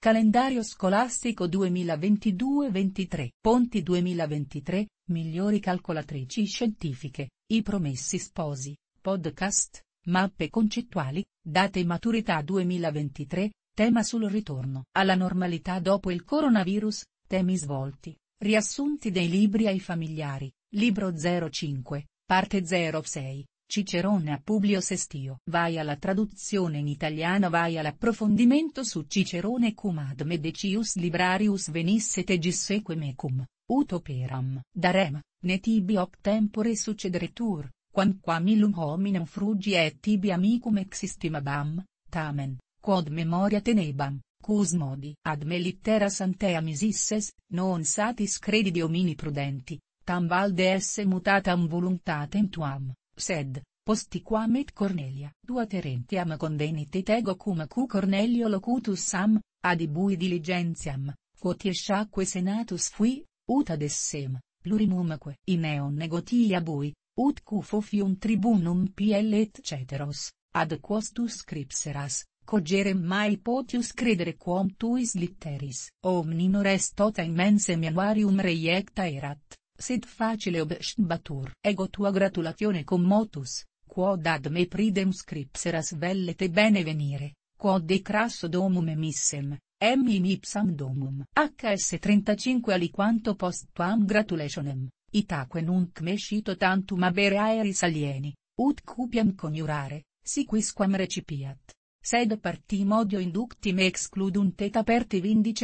Calendario scolastico 2022-23 Ponti 2023, migliori calcolatrici scientifiche, i promessi sposi, podcast, mappe concettuali, date maturità 2023, tema sul ritorno alla normalità dopo il coronavirus, temi svolti, riassunti dei libri ai familiari, libro 05, parte 06, Cicerone a Publio Sestio. Vai alla traduzione in italiano vai all'approfondimento su Cicerone cum ad Medecius Librarius venisse tegisseque mecum, ut operam. Darem, ne tibi hoc tempore succederetur, quamquam illum hominem frugi et tibi amicum existimabam, tamen, quod memoria tenebam. Cus modi ad me littera santea misisses, non satis credi di omini prudenti, tam valde esse mutatam voluntatem tuam, sed, posti et Cornelia, terentiam duaterentiam convenititego cum cu Cornelio locutus am, adibui diligentiam, quotiesciaque senatus fui, ut ad essem, plurimumque in eon negotia bui, ut cu fofium tribunum PL et ceteros, ad quostus scripseras, cogerem mai potius credere quom tuis litteris. Omninor est tota immensem januarium reiecta erat, Sid facile ob shtbatur, Ego tua gratulazione commotus, quod ad me pridem scripseras vellete bene venire, quod de crasso domum emissem, emmim ipsam domum. HS35 ali quanto post tuam gratulationem, itaque nunc mescito tantum abere aeris alieni, ut cupiam coniurare, si quisquam recipiat sed partim odio inductim excludum et aperti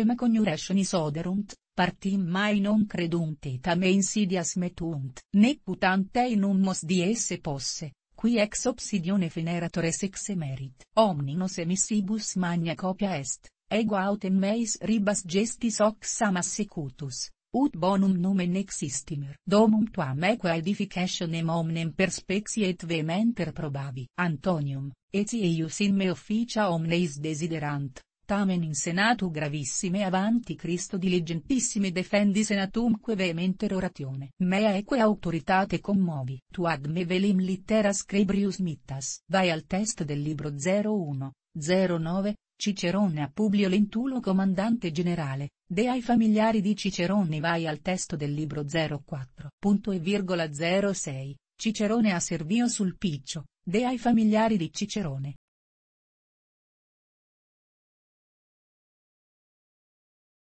me coniuration isoderunt, partim mai non credunt et me insidias metunt, ne putante in numos di esse posse, qui ex obsidione fineratores sex emerit, omninos emissibus magna copia est, ego autem meis ribas gestis hoc samas secutus, ut bonum numen existimer. Domum tuam equa edificationem omnem per perspexi et vehementer probavi. Antonium, eti eius in me officia omnes desiderant, tamen in senatu gravissime avanti Cristo diligentissime defendi senatumque vehementer oratione. Mea eque autoritate commovi. Tu ad me velim litteras scribrius mittas. Vai al test del libro 01. 09, Cicerone a Publio Lentulo comandante generale, de ai familiari di Cicerone vai al testo del libro 04.06, Cicerone a Servio sul Piccio, de ai familiari di Cicerone,